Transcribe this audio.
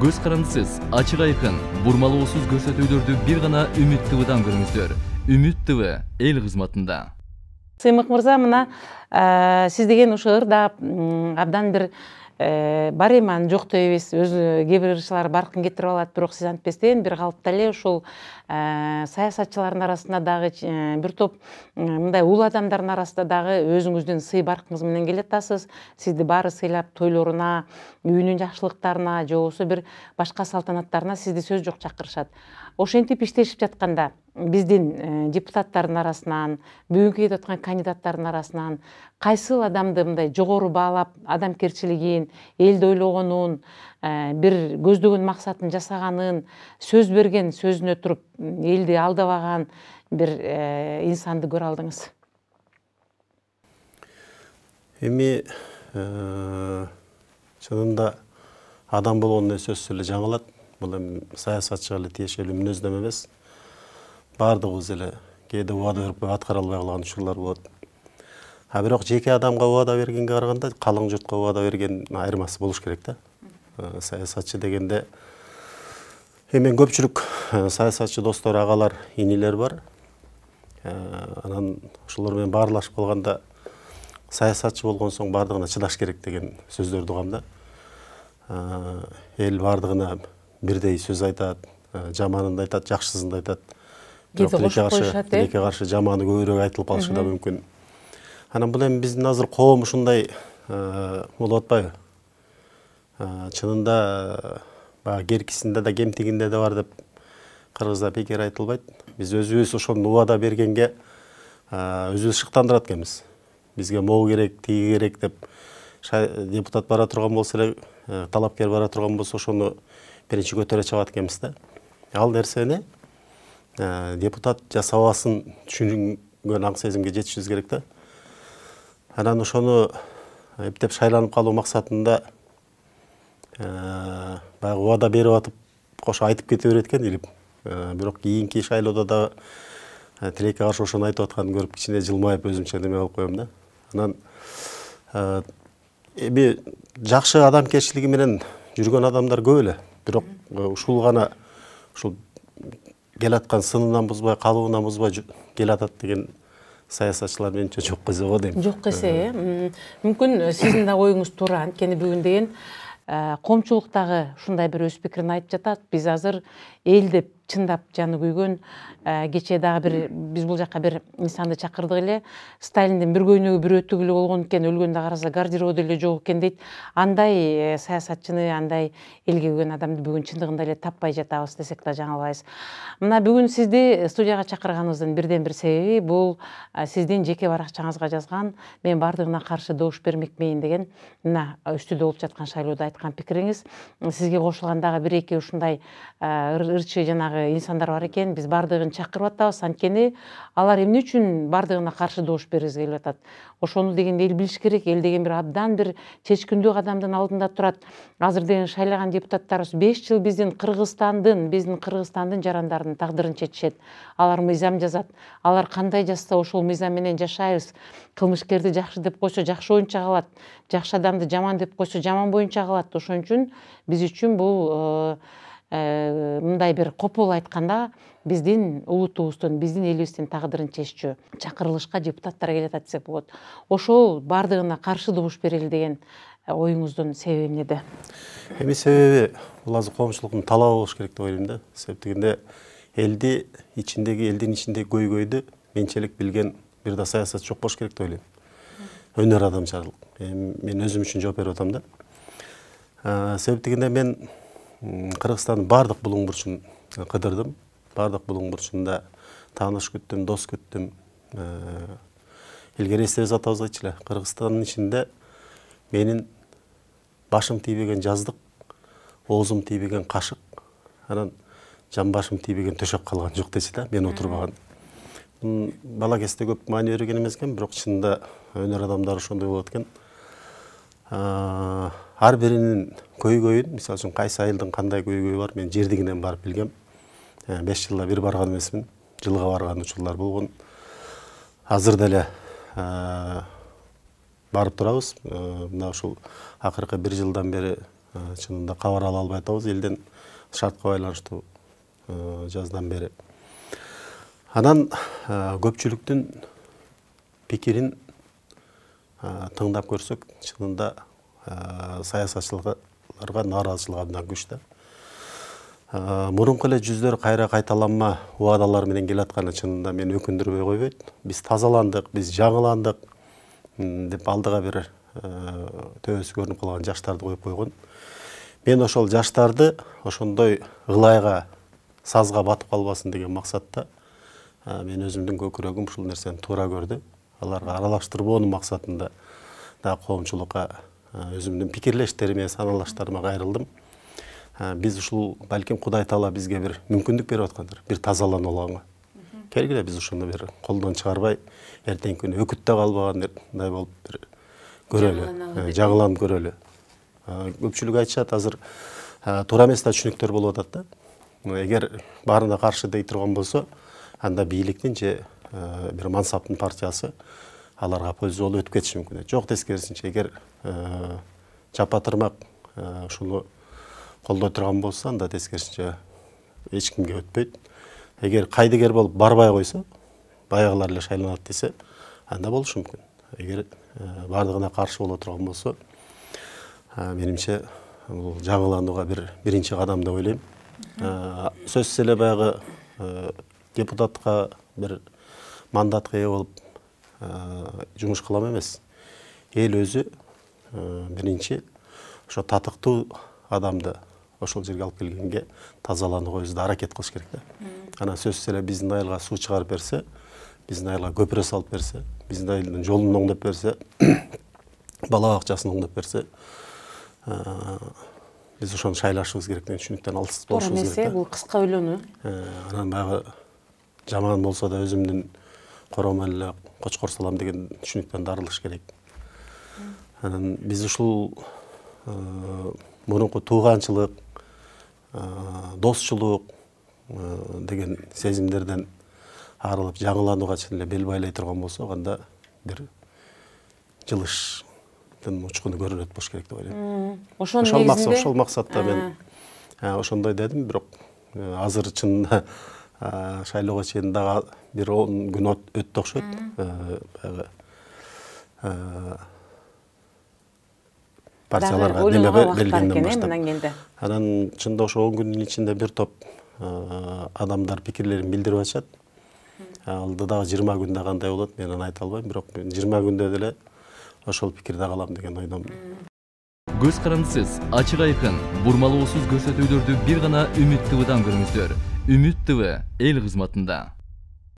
көзқарамсыз ачык айкын бурмалоосуз көрсөтүүлөрдү бир ғана үміт твдан көріңіздер үміт тв эл кызматында сыймык мырза мына сіз деген ушул ырдап абдан Э, бар эми аны жок дейбиз өзү кээ бир ырчылар баркын кетирип алат бирок сиз антпестен бир калыпта эле ушул э, саясатчылардын арасында дагы э, бир топ мындай улуу адамдардын арасында дагы өзүңүздүн сый баркыңыз менен келе атасыз сизди баары сыйлап тойлоруна үйүнүн жакшылыктарына же болбосо бир башка салтанаттарына сизди сөз жок чакырышат ошентип иштешип жатканда биздин депутаттардын арасынан бүгүнкү кетип аткан кандидаттардын арасынан кайсыл адамды мындай жогору баалап адамгерчилигин элди ойлогонун ә, бир көздөгөн максатын жасаганын сөз берген сөзүнө туруп элди алдабаган бир ә, инсанды көрө алдыңыз эми ә, чынында адам болгон сөзсүз эле жаңылат бул эми саясатчыга эле тиешелүү мүнөздөмө эмес баардыгыбыз эле кээде убада коюп аткара албай калган учурлар болот а бирок жеке адамга убада бергенге караганда калың журтка убада берген айырмасы болуш керек да саясатчы дегенде эми көпчүлүк саясатчы достор агалар инилер бар анан ошолор менен баарлашып калганда саясатчы болгон соң баардыгына чыдаш керек деген сөздөрдү угам да эл баардыгына бирдей сөз айтат да айтат да айтат бирок тилекке каршы жаманы көбүрөөк айтылып калышы да мүмкүн анан бул эми биздин азыр коом ушундай ә, болуп атпайбы ә, чынында баягы ә, керкисинде да кемтигинде да бар деп кыргызда бекер айтылбайт биз өзүбүз ошону убада бергенге өзүбүз шыктандырат экенбиз бизге могу керек тиги керек деп депутат бара турган болсо эле талапкер бара турган болсо ошону биринчи көтөрө чыгат экенбиз да ал нерсени депутат жасабасын түшүнгөн аң сезимге жетишибиз керек да анан ошону эптеп шайланып калуу максатында э, баягы убада берип атып кошо айтып кете берет экен илип э, бирок кийинки шайлоодо дагы э, тилекке каршы ошону айтып атканын көрүп кичине жылмайып өзүмчө неме кылып коем да анан эми жакшы адамгерчилиги менен жүргөн адамдар көп эле бирок ушул гана ушул келаткан сынынан бузбай калыбынан бузбай келатат деген саясатчылар менчө жок қойса го дейм жоқ қойса э мүмкін э, сиздин да оюңуз туура анткени бүгүн деген э, коомчулуктагы ушундай бир өз пикирин айтып жатат биз азыр эл деп чындап жаны күйгөн э, кечээ дагы бир биз бул жака бир инсанды чакырдык эле сталиндин бир көйнөгү бир өтүк эле болгон экен өлгөндө караса гардеробдо деле жок экен дейт андай э, саясатчыны андай элге күйгөн адамды бүгүн чындыгында эле таппай жатабыз десек да жаңылбайбыз мына бүгүн сизди студияга чакырганыбыздын бирден бир себеби бул э, сиздин жеке баракчаңызга жазган мен баардыгына каршы добуш бермекмин деген мына үстүдө болуп жаткан шайлоодо айткан пикириңиз сизге кошулган дагы бир эки ушундай ырчы жанагы баягы э, инсандар бар экен биз баардыгын чакырып атабыз анткени алар эмне үчүн баардыгына каршы добуш бергибиз келип атат ошону деген эл билиш керек эл деген бир абдан бир чечкиндүү кадамдын алдында турат азыр деген шайлаган депутаттарыбыз беш жыл биздин кыргызстандын биздин кыргызстандын жарандарынын тагдырын чечишет алар мыйзам жазат алар кандай жазса ошол мыйзам менен жашайбыз кылмышкерди жакшы деп койсо жакшы боюнча калат жакшы адамды жаман деп койсо жаман боюнча калат ошон үчүн биз үчүн бул э, Э, мындай бир копол айтканда биздин улутубуздун биздин элибиздин тагдырын чеччү чакырылышка депутаттар келатат десек болот ошол баардыгына каршы добуш берели деген э, оюңуздун себеби эмнеде эми себеби бул азыр коомчулуктун талабы болуш керек деп ойлойм да себеп дегенде элди ичиндеги элдин ичиндеги көйгөйдү менчелик билген бир да саясатчы жок болуш керек деп ойлойм өнөр адамчарлык эми мен өзүм үчүн жооп берип атам да э, себеп дегенде мен қырғызстандын бардық булуң бурчун э, кыдырдым баардык булуң бурчунда тааныш күттүм дос күттүм э, илгери эстебиз атабыз айтчылы кыргызстандын ичинде менин башым тийбеген жаздык оозум тийбеген кашык анан жамбашым тийбеген төшөк калган жок дечи да мен отурбаган бала кезде көп маани берген эмес экен бирок чынында өнөр адамдары ошондой болот экен Э, ар биринин көйгөйүн мисалы үчүн кайсы айылдын кандай көйгөйү бар мен жердигинен барып билгем э, беш жылда бир барган эмесмин жылға барган учурлар болгон азыр деле э, барып турабыз мына ушул акыркы бир жылдан бери чынында кабар ала албай атабыз элден шартка байланыштуу жаздан бери анан көпчүлүктүн пикирин тыңдап көрсек шынында ә, саясатшыларға наразылық абдан күшті ә, мұрынғы эле жүздөр кайра кайталанма убадалар менен келатканы чынында мени өкүндүрбөй койбойт биз тазаландык биз жаңыландык деп алдыга бир төбөсү көрүнүп калган жаштарды коюп койгон мен ошол жаштарды ошондой ылайга сазга батып калбасын деген максатта мен өзүмдүн көкүрөгүм ушул нерсени туура көрдү аларға аралаштырып оның мақсатында да коомчулукка өзүмдүн пикирлештериме саналаштарыма кайрылдым биз ушул балким кудай таала бизге бир мүмкүндүк берип аткандыр бир тазаланууга келгиле биз ушуну бир колдон чыгарбай эртеңки күнү өкүттө калбагандай болуп бир көрөлү жагыланып көрөлү көпчүлүк айтышат азыр туура эмес да түшүнүктөр болуп атат да эгер баарына каршы дей турган болсо анда бийликтин же Э, бир мансаптын партиясы аларга польза болуп өтүп кетиши мүмкүн жок тескерисинче эгер жапа э, тырмак э, ушуну колдой турган болсо анда тескерисинче эч кимге өтпөйт эгер кайдыгер болуп барбай койсо баягылар эле шайланат десе анда болушу мүмкүн эгер баардыгына каршы боло турган болсо менимче бул жаңыланууга бир биринчи кадам деп ойлойм сөзсүз эле баягы депутатка бир мандатқа ие болып ә, жұмыс қылам емес ел өзі э, бірінші ошо татыктуу адамды ошол жерге алып келгенге тазаланууга өзү да аракет кылыш керек да анан сөзсүз эле биздин айылга суу чыгарып берсе биздин айылга көпүрө салып берсе биздин айылдын жолун оңдоп берсе бала бакчасын оңдоп берсе э, биз ошону шайлашыбыз керек деген түшүнүктөн алыс болушубуз керек туура эмесе бул кыска үйлөнүү анан баягы жаман болсо да өзүмдүн кором эле кочкор салам деген түшүнүктөн дарылыш керек анан биз ушул э, мурунку тууганчылык э, досчулук э, деген сезимдерден арылып жаңыланууга чын эле бел байлай турган болсок анда бир жылыштын учкуну көрүнөт болуш керек деп ойлойм ошонун негизинде ошол максатта мен ошондой дедим бирок азыр чынында шайлоого чейин дагы бир он күн өттү окшойт э, баягы э, партияларга немеге э, баштап анан чынында ошо он күндүн ичинде бир топ адамдар пикирлерин билдирип атышат ал дагы жыйырма күндө кандай болот мен аны айта албайм бирок жыйырма күндө деле ошол пикирде калам деген ойдомун қарымсыз, ачык айкын бурмалоосуз көрсөтүүлөрдү бир гана үмүт твдан көрүңүздөр Үміт тв эл кызматында